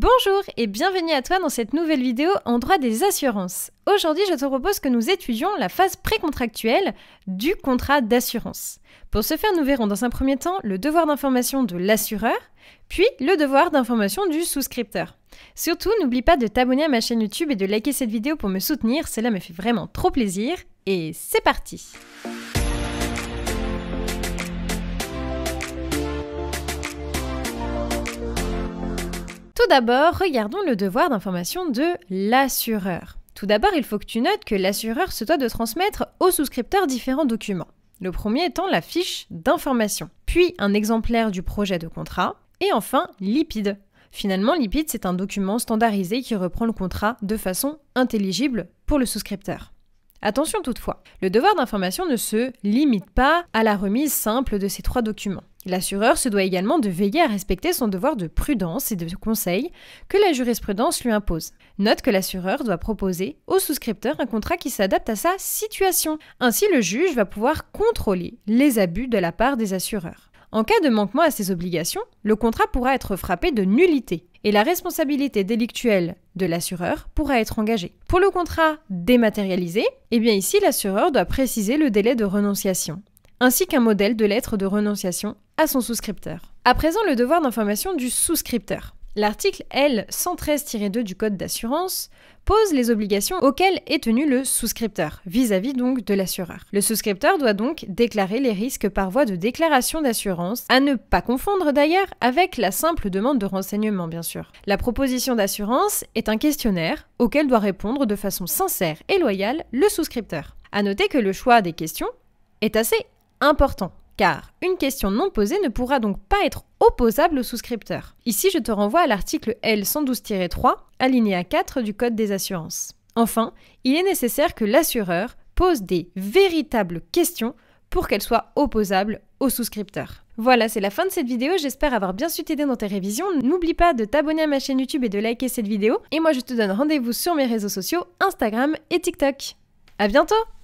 Bonjour et bienvenue à toi dans cette nouvelle vidéo en droit des assurances. Aujourd'hui, je te propose que nous étudions la phase précontractuelle du contrat d'assurance. Pour ce faire, nous verrons dans un premier temps le devoir d'information de l'assureur, puis le devoir d'information du souscripteur. Surtout, n'oublie pas de t'abonner à ma chaîne YouTube et de liker cette vidéo pour me soutenir, cela me fait vraiment trop plaisir. Et c'est parti! Tout d'abord, regardons le devoir d'information de l'assureur. Tout d'abord, il faut que tu notes que l'assureur se doit de transmettre au souscripteur différents documents. Le premier étant la fiche d'information, puis un exemplaire du projet de contrat, et enfin l'IPID. Finalement, l'IPID, c'est un document standardisé qui reprend le contrat de façon intelligible pour le souscripteur. Attention toutefois, le devoir d'information ne se limite pas à la remise simple de ces trois documents. L'assureur se doit également de veiller à respecter son devoir de prudence et de conseil que la jurisprudence lui impose. Note que l'assureur doit proposer au souscripteur un contrat qui s'adapte à sa situation. Ainsi, le juge va pouvoir contrôler les abus de la part des assureurs. En cas de manquement à ces obligations, le contrat pourra être frappé de nullité et la responsabilité délictuelle de l'assureur pourra être engagée. Pour le contrat dématérialisé, eh bien ici l'assureur doit préciser le délai de renonciation ainsi qu'un modèle de lettre de renonciation à son souscripteur. À présent, le devoir d'information du souscripteur. L'article L113-2 du Code d'assurance pose les obligations auxquelles est tenu le souscripteur, vis-à-vis donc de l'assureur. Le souscripteur doit donc déclarer les risques par voie de déclaration d'assurance, à ne pas confondre d'ailleurs avec la simple demande de renseignement bien sûr. La proposition d'assurance est un questionnaire auquel doit répondre de façon sincère et loyale le souscripteur. À noter que le choix des questions est assez important car une question non posée ne pourra donc pas être opposable au souscripteur. Ici, je te renvoie à l'article L112-3, alinéa 4 du Code des assurances. Enfin, il est nécessaire que l'assureur pose des véritables questions pour qu'elles soient opposables au souscripteur. Voilà, c'est la fin de cette vidéo, j'espère avoir bien su t'aider dans tes révisions. N'oublie pas de t'abonner à ma chaîne YouTube et de liker cette vidéo. Et moi, je te donne rendez-vous sur mes réseaux sociaux, Instagram et TikTok. À bientôt